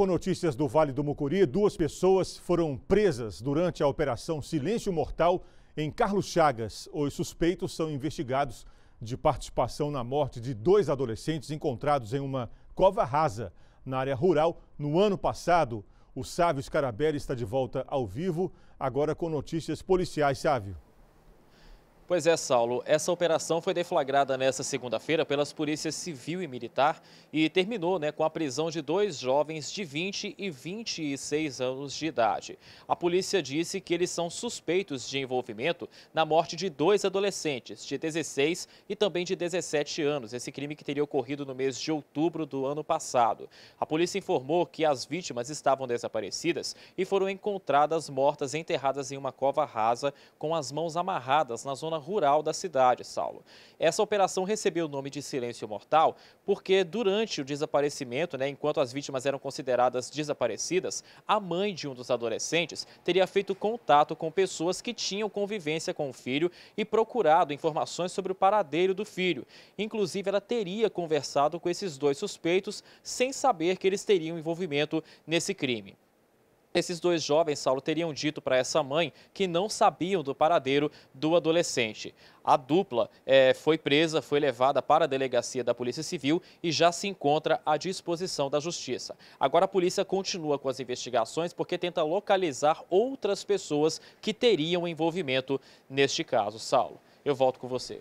com notícias do Vale do Mucuri, duas pessoas foram presas durante a Operação Silêncio Mortal em Carlos Chagas. Os suspeitos são investigados de participação na morte de dois adolescentes encontrados em uma cova rasa na área rural no ano passado. O Sávio Scarabelli está de volta ao vivo, agora com notícias policiais. Sávio. Pois é, Saulo, essa operação foi deflagrada nesta segunda-feira pelas polícias civil e militar e terminou né, com a prisão de dois jovens de 20 e 26 anos de idade. A polícia disse que eles são suspeitos de envolvimento na morte de dois adolescentes, de 16 e também de 17 anos, esse crime que teria ocorrido no mês de outubro do ano passado. A polícia informou que as vítimas estavam desaparecidas e foram encontradas mortas enterradas em uma cova rasa com as mãos amarradas na zona rural da cidade, Saulo. Essa operação recebeu o nome de Silêncio Mortal porque durante o desaparecimento, né, enquanto as vítimas eram consideradas desaparecidas, a mãe de um dos adolescentes teria feito contato com pessoas que tinham convivência com o filho e procurado informações sobre o paradeiro do filho. Inclusive, ela teria conversado com esses dois suspeitos sem saber que eles teriam envolvimento nesse crime. Esses dois jovens, Saulo, teriam dito para essa mãe que não sabiam do paradeiro do adolescente. A dupla é, foi presa, foi levada para a delegacia da Polícia Civil e já se encontra à disposição da Justiça. Agora a polícia continua com as investigações porque tenta localizar outras pessoas que teriam envolvimento neste caso. Saulo, eu volto com você.